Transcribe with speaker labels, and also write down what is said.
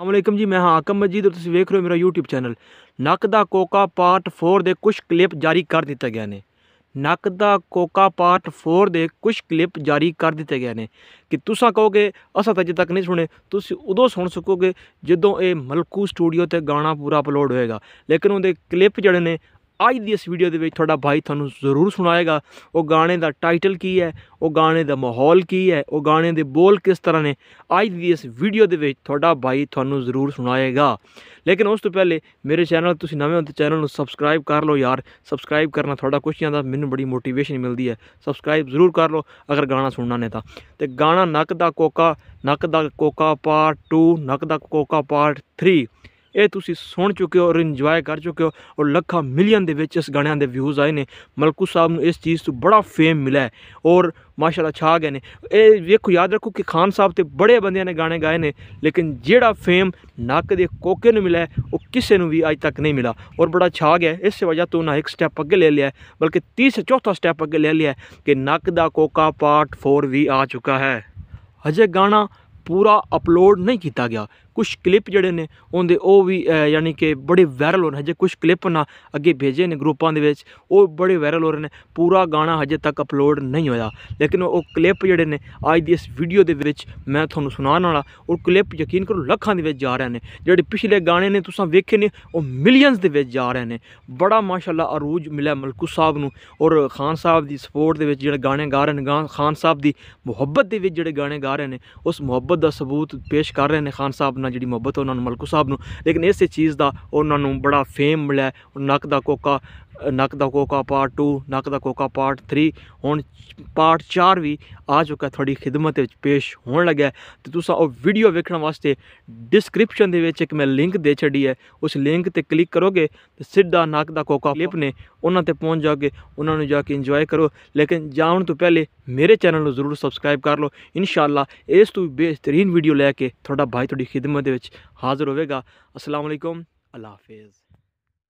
Speaker 1: ਅਸਲਾਮੁਅਲੈਕਮ ਜੀ ਮੈਂ ਹਾਂ ਆਕਮ ਮਜੀਦ ਔਰ ਤੁਸੀਂ ਵੇਖ ਰਹੇ ਹੋ ਮੇਰਾ YouTube ਚੈਨਲ ਨੱਕ ਦਾ ਕੋਕਾ ਪਾਰਟ 4 ਦੇ ਕੁਝ ਕਲਿੱਪ ਜਾਰੀ ਕਰ ਦਿੱਤੇ ਗਏ ਨੇ ਨੱਕ ਦਾ ਕੋਕਾ ਪਾਰਟ 4 ਦੇ ਕੁਝ ਕਲਿੱਪ ਜਾਰੀ ਕਰ ਦਿੱਤੇ ਗਏ ਨੇ ਕਿ ਤੁਸੀਂ ਕਹੋਗੇ ਅਸਾਂ ਤਾਂ ਅਜੇ ਤੱਕ ਨਹੀਂ ਸੁਣੇ ਤੁਸੀਂ ਉਦੋਂ ਸੁਣ ਸਕੋਗੇ ਜਦੋਂ ਇਹ ਮਲਕੂ ਸਟੂਡੀਓ ਤੇ ਗਾਣਾ ਪੂਰਾ ਅਪਲੋਡ ਹੋਏਗਾ ਲੇਕਿਨ ਉਹਦੇ ਕਲਿੱਪ ਜਿਹੜੇ ਨੇ ਅੱਜ ਦੀ ਇਸ ਵੀਡੀਓ ਦੇ ਵਿੱਚ ਤੁਹਾਡਾ ਭਾਈ ਤੁਹਾਨੂੰ ਜ਼ਰੂਰ ਸੁਣਾਏਗਾ ਉਹ ਗਾਣੇ ਦਾ ਟਾਈਟਲ ਕੀ ਹੈ ਉਹ ਗਾਣੇ ਦਾ ਮਾਹੌਲ ਕੀ ਹੈ ਉਹ ਗਾਣੇ ਦੇ ਬੋਲ ਕਿਸ ਤਰ੍ਹਾਂ ਨੇ ਅੱਜ ਦੀ ਇਸ ਵੀਡੀਓ ਦੇ ਵਿੱਚ ਤੁਹਾਡਾ ਭਾਈ ਤੁਹਾਨੂੰ ਜ਼ਰੂਰ ਸੁਣਾਏਗਾ ਲੇਕਿਨ ਉਸ ਤੋਂ ਪਹਿਲੇ ਮੇਰੇ ਚੈਨਲ ਤੁਸੀਂ ਨਵੇਂ ਹੋ ਤਾਂ ਚੈਨਲ ਨੂੰ ਸਬਸਕ੍ਰਾਈਬ ਕਰ ਲਓ ਯਾਰ ਸਬਸਕ੍ਰਾਈਬ ਕਰਨਾ ਤੁਹਾਡਾ ਕੁਛ ਜਾਂਦਾ ਮੈਨੂੰ ਬੜੀ ਮੋਟੀਵੇਸ਼ਨ ਮਿਲਦੀ ਹੈ ਸਬਸਕ੍ਰਾਈਬ ਜ਼ਰੂਰ ਕਰ ਲਓ ਅਗਰ ਗਾਣਾ ਸੁਣਨਾ ਨੇ ਤਾਂ ਤੇ ਗਾਣਾ ਨੱਕ ਦਾ ਕੋਕਾ ਨੱਕ ਦਾ ਕੋਕਾ ਪਾਰਟ 2 ਨੱਕ ਦਾ ਕੋਕਾ ਪਾਰਟ 3 ਇਹ ਤੁਸੀਂ ਸੁਣ ਚੁੱਕੇ ਹੋ ਔਰ ਇੰਜੋਏ ਕਰ ਚੁੱਕੇ ਹੋ ਔਰ ਲੱਖਾਂ ਮਿਲੀਅਨ ਦੇ ਵਿੱਚ ਇਸ ਗਾਣਿਆਂ ਦੇ ਵਿਊਜ਼ ਆਏ ਨੇ ਮਲਕੂ ਸਾਹਿਬ ਨੂੰ ਇਸ ਚੀਜ਼ ਤੋਂ ਬੜਾ ਫੇਮ ਮਿਲਿਆ ਹੈ ਔਰ ਮਾਸ਼ਾਅੱਲਾ ਛਾ ਗਏ ਨੇ ਇਹ ਵੇਖੋ ਯਾਦ ਰੱਖੋ ਕਿ ਖਾਨ ਸਾਹਿਬ ਤੇ ਬੜੇ ਬੰਦਿਆਂ ਨੇ ਗਾਣੇ ਗਾਏ ਨੇ ਲੇਕਿਨ ਜਿਹੜਾ ਫੇਮ ਨੱਕ ਦੇ ਕੋਕੇ ਨੂੰ ਮਿਲਿਆ ਉਹ ਕਿਸੇ ਨੂੰ ਵੀ ਅੱਜ ਤੱਕ ਨਹੀਂ ਮਿਲਾ ਔਰ ਬੜਾ ਛਾ ਗਿਆ ਇਸੇ ਵਜ੍ਹਾ ਤੋਂ ਨਾ ਇੱਕ ਸਟੈਪ ਅੱਗੇ ਲੈ ਲਿਆ ਬਲਕਿ ਤੀਸਰਾ ਚੌਥਾ ਸਟੈਪ ਅੱਗੇ ਲੈ ਲਿਆ ਕਿ ਨੱਕ ਦਾ ਕੋਕਾ ਪਾਰਟ 4 ਵੀ ਆ ਚੁੱਕਾ ਹੈ ਅਜੇ ਗਾਣਾ ਪੂਰਾ ਅਪਲੋਡ ਨਹੀਂ ਕੀਤਾ ਗਿਆ ਕੁਝ ਕਲਿੱਪ ਜਿਹੜੇ ਨੇ ਉਹਦੇ ਉਹ ਵੀ ਯਾਨੀ ਕਿ ਬੜੇ ਵਾਇਰਲ ਹੋ ਰਹੇ ਹਜੇ ਕੁਝ ਕਲਿੱਪ ਨਾ ਅੱਗੇ ਭੇਜੇ ਨੇ ਗਰੁੱਪਾਂ ਦੇ ਵਿੱਚ ਉਹ ਬੜੇ ਵਾਇਰਲ ਹੋ ਰਹੇ ਨੇ ਪੂਰਾ ਗਾਣਾ ਹਜੇ ਤੱਕ ਅਪਲੋਡ ਨਹੀਂ ਹੋਇਆ ਲੇਕਿਨ ਉਹ ਕਲਿੱਪ ਜਿਹੜੇ ਨੇ ਅੱਜ ਦੀ ਇਸ ਵੀਡੀਓ ਦੇ ਵਿੱਚ ਮੈਂ ਤੁਹਾਨੂੰ ਸੁਣਾਉਣ ਵਾਲਾ ਉਹ ਕਲਿੱਪ ਯਕੀਨ ਕਰੋ ਲੱਖਾਂ ਦੇ ਵਿੱਚ ਜਾ ਰਹੇ ਨੇ ਜਿਹੜੇ ਪਿਛਲੇ ਗਾਣੇ ਨੇ ਤੁਸੀਂ ਵੇਖੇ ਨੇ ਉਹ ਮਿਲੀਅਨਸ ਦੇ ਵਿੱਚ ਜਾ ਰਹੇ ਨੇ ਬੜਾ ਮਾਸ਼ਾਅੱਲਾ ਅਰੂਜ ਮਿਲਿਆ ਮਲਕੂ ਸਾਹਿਬ ਨੂੰ ਔਰ ਖਾਨ ਸਾਹਿਬ ਦੀ ਸਪੋਰਟ ਦੇ ਵਿੱਚ ਜਿਹੜੇ ਗਾਣੇ ਗਾ ਰਹੇ ਨੇ ਖਾਨ ਸਾਹਿਬ ਦੀ ਮੁਹੱਬਤ ਦੇ ਵਿੱਚ ਜਿਹੜੇ ਗਾਣੇ ਗਾ ਰਹੇ ਨੇ ਉਸ ਮੁਹੱਬਤ ਦਾ ਸਬੂਤ ਪੇਸ਼ ਕਰ ਰਹੇ ਨੇ ਖਾਨ ਸਾਹਿਬ ਨਾਲ ਜਿਹੜੀ ਮੁਹੱਬਤ ਉਹਨਾਂ ਨੂੰ ਮਲਕੂ ਸਾਹਿਬ ਨੂੰ ਲੇਕਿਨ ਇਸੇ ਚੀਜ਼ ਦਾ ਉਹਨਾਂ ਨੂੰ ਬੜਾ ਫੇਮ ਮਿਲਿਆ ਨੱਕ ਦਾ ਕੋਕਾ ਨੱਕ ਦਾ ਕੋਕਾ ਪਾਰਟ 2 ਨੱਕ ਦਾ ਕੋਕਾ ਪਾਰਟ 3 ਹੁਣ ਪਾਰਟ 4 ਵੀ ਆ ਚੁੱਕਾ ਤੁਹਾਡੀ ਖidmat ਵਿੱਚ ਪੇਸ਼ ਹੋਣ ਲੱਗਾ ਤੇ ਤੁਸੀਂ ਉਹ ਵੀਡੀਓ ਵੇਖਣ ਵਾਸਤੇ ਡਿਸਕ੍ਰਿਪਸ਼ਨ ਦੇ ਵਿੱਚ ਇੱਕ ਮੈਂ ਲਿੰਕ ਦੇ ਛੱਡੀ ਹੈ ਉਸ ਲਿੰਕ ਤੇ ਕਲਿੱਕ ਕਰੋਗੇ ਤੇ ਸਿੱਧਾ ਨੱਕ ਦਾ ਕੋਕਾ ਕਲਿੱਪ ਨੇ ਉਹਨਾਂ ਤੇ ਪਹੁੰਚ ਜਾਓਗੇ ਉਹਨਾਂ ਨੂੰ ਜਾ ਕੇ ਇੰਜੋਏ ਕਰੋ ਲੇਕਿਨ ਜਾਣ ਤੋਂ ਪਹਿਲੇ ਮੇਰੇ ਚੈਨਲ ਨੂੰ ਜ਼ਰੂਰ ਸਬਸਕ੍ਰਾਈਬ ਕਰ ਲਓ ਇਨਸ਼ਾਅੱਲਾ ਇਸ ਤੋਂ ਬਿਹਤਰੀਨ ਵੀਡੀਓ ਲੈ ਕੇ ਤੁਹਾਡਾ ਭਾਈ ਤੁਹਾਡੀ ਖidmat ਦੇ ਵਿੱਚ ਹਾਜ਼ਰ ਹੋਵੇਗਾ ਅਸਲਾਮੁਅਲੈਕੁਮ ਅੱਲਾਹ ਅੱਲਾ ਹਾਫਿਜ਼